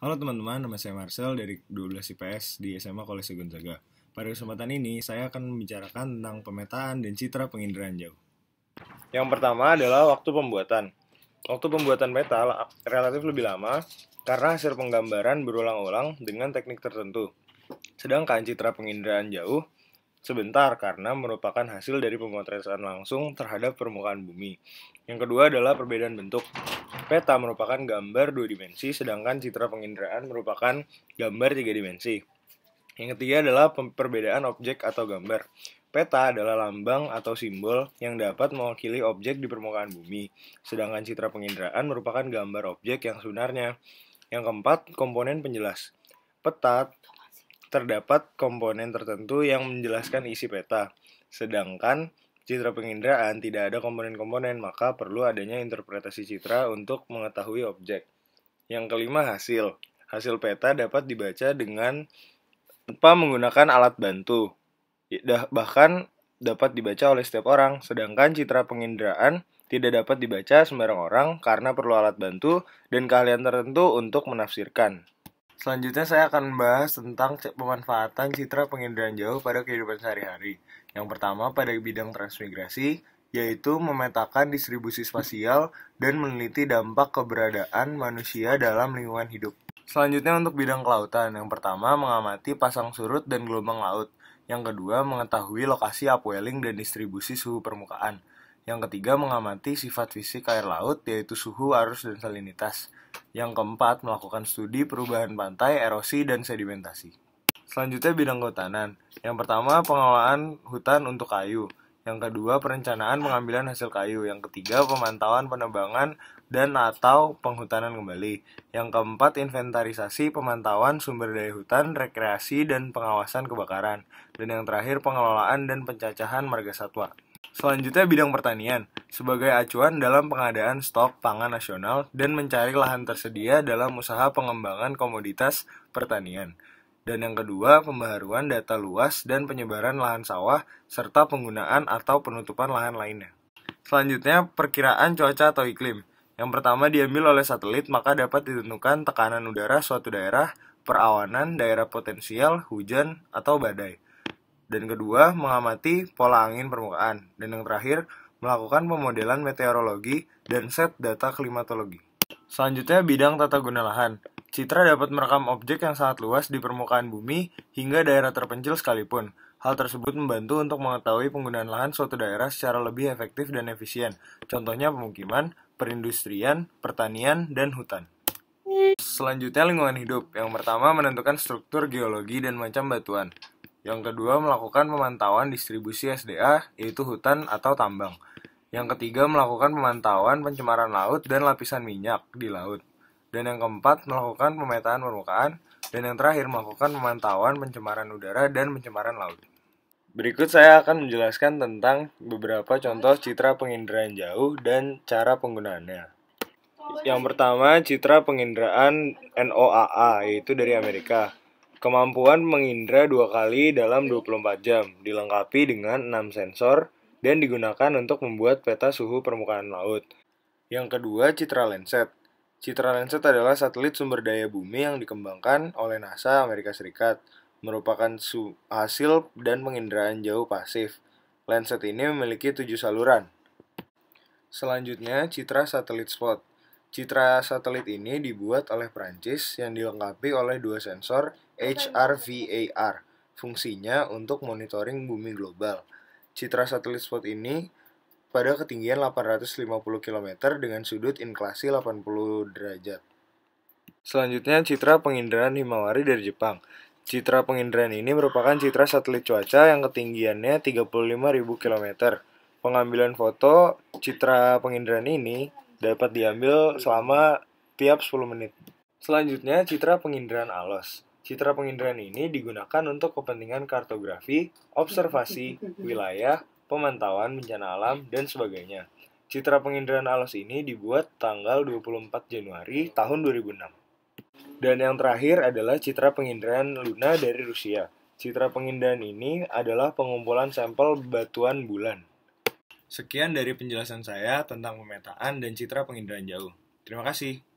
Halo teman-teman, nama saya Marcel dari 12 IPS di SMA Kolese Gonzaga. Pada kesempatan ini, saya akan membicarakan tentang pemetaan dan citra penginderaan jauh. Yang pertama adalah waktu pembuatan. Waktu pembuatan peta relatif lebih lama karena hasil penggambaran berulang-ulang dengan teknik tertentu. Sedangkan citra penginderaan jauh sebentar karena merupakan hasil dari pemotretan langsung terhadap permukaan bumi. Yang kedua adalah perbedaan bentuk. Peta merupakan gambar dua dimensi, sedangkan citra penginderaan merupakan gambar tiga dimensi. Yang ketiga adalah perbedaan objek atau gambar. Peta adalah lambang atau simbol yang dapat mewakili objek di permukaan bumi, sedangkan citra penginderaan merupakan gambar objek yang sebenarnya. Yang keempat, komponen penjelas. Peta terdapat komponen tertentu yang menjelaskan isi peta, sedangkan citra penginderaan tidak ada komponen-komponen, maka perlu adanya interpretasi citra untuk mengetahui objek. Yang kelima, hasil. Hasil peta dapat dibaca dengan tanpa menggunakan alat bantu. Bahkan dapat dibaca oleh setiap orang, sedangkan citra penginderaan tidak dapat dibaca sembarang orang karena perlu alat bantu dan keahlian tertentu untuk menafsirkan. Selanjutnya saya akan membahas tentang pemanfaatan citra penginderaan jauh pada kehidupan sehari-hari. Yang pertama pada bidang transmigrasi, yaitu memetakan distribusi spasial dan meneliti dampak keberadaan manusia dalam lingkungan hidup. Selanjutnya untuk bidang kelautan, yang pertama mengamati pasang surut dan gelombang laut. Yang kedua mengetahui lokasi upwelling dan distribusi suhu permukaan. Yang ketiga, mengamati sifat fisik air laut, yaitu suhu, arus, dan salinitas. Yang keempat, melakukan studi perubahan pantai, erosi, dan sedimentasi. Selanjutnya bidang kehutanan. Yang pertama, pengelolaan hutan untuk kayu. Yang kedua, perencanaan pengambilan hasil kayu. Yang ketiga, pemantauan penebangan dan atau penghutanan kembali. Yang keempat, inventarisasi, pemantauan sumber daya hutan, rekreasi, dan pengawasan kebakaran. Dan yang terakhir, pengelolaan dan pencacahan marga satwa. Selanjutnya bidang pertanian sebagai acuan dalam pengadaan stok pangan nasional dan mencari lahan tersedia dalam usaha pengembangan komoditas pertanian. Dan yang kedua, pembaharuan data luas dan penyebaran lahan sawah serta penggunaan atau penutupan lahan lainnya. Selanjutnya, perkiraan cuaca atau iklim. Yang pertama diambil oleh satelit, maka dapat ditentukan tekanan udara suatu daerah, perawanan, daerah potensial, hujan, atau badai dan kedua mengamati pola angin permukaan, dan yang terakhir melakukan pemodelan meteorologi dan set data klimatologi. Selanjutnya bidang tata guna lahan. Citra dapat merekam objek yang sangat luas di permukaan bumi hingga daerah terpencil sekalipun. Hal tersebut membantu untuk mengetahui penggunaan lahan suatu daerah secara lebih efektif dan efisien. Contohnya pemukiman, perindustrian, pertanian, dan hutan. Selanjutnya lingkungan hidup. Yang pertama menentukan struktur geologi dan macam batuan. Yang kedua, melakukan pemantauan distribusi SDA, yaitu hutan atau tambang. Yang ketiga, melakukan pemantauan pencemaran laut dan lapisan minyak di laut. Dan yang keempat, melakukan pemetaan permukaan. Dan yang terakhir, melakukan pemantauan pencemaran udara dan pencemaran laut. Berikut saya akan menjelaskan tentang beberapa contoh citra penginderaan jauh dan cara penggunaannya. Yang pertama, citra penginderaan NOAA, yaitu dari Amerika. Kemampuan mengindra dua kali dalam 24 jam, dilengkapi dengan enam sensor dan digunakan untuk membuat peta suhu permukaan laut. Yang kedua, Citra Landsat. Citra Landsat adalah satelit sumber daya bumi yang dikembangkan oleh NASA Amerika Serikat, merupakan hasil dan penginderaan jauh pasif. Landsat ini memiliki tujuh saluran. Selanjutnya, Citra Satelit Spot. Citra satelit ini dibuat oleh Prancis yang dilengkapi oleh dua sensor HRVAR, fungsinya untuk monitoring bumi global. Citra satelit spot ini pada ketinggian 850 km dengan sudut inklasi 80 derajat. Selanjutnya, citra penginderaan Himawari dari Jepang. Citra penginderaan ini merupakan citra satelit cuaca yang ketinggiannya 35.000 km. Pengambilan foto citra penginderaan ini dapat diambil selama tiap 10 menit. Selanjutnya, citra penginderaan alos. Citra penginderaan ini digunakan untuk kepentingan kartografi, observasi, wilayah, pemantauan bencana alam, dan sebagainya. Citra penginderaan alos ini dibuat tanggal 24 Januari tahun 2006. Dan yang terakhir adalah citra penginderaan Luna dari Rusia. Citra penginderaan ini adalah pengumpulan sampel batuan bulan. Sekian dari penjelasan saya tentang pemetaan dan citra penginderaan jauh. Terima kasih.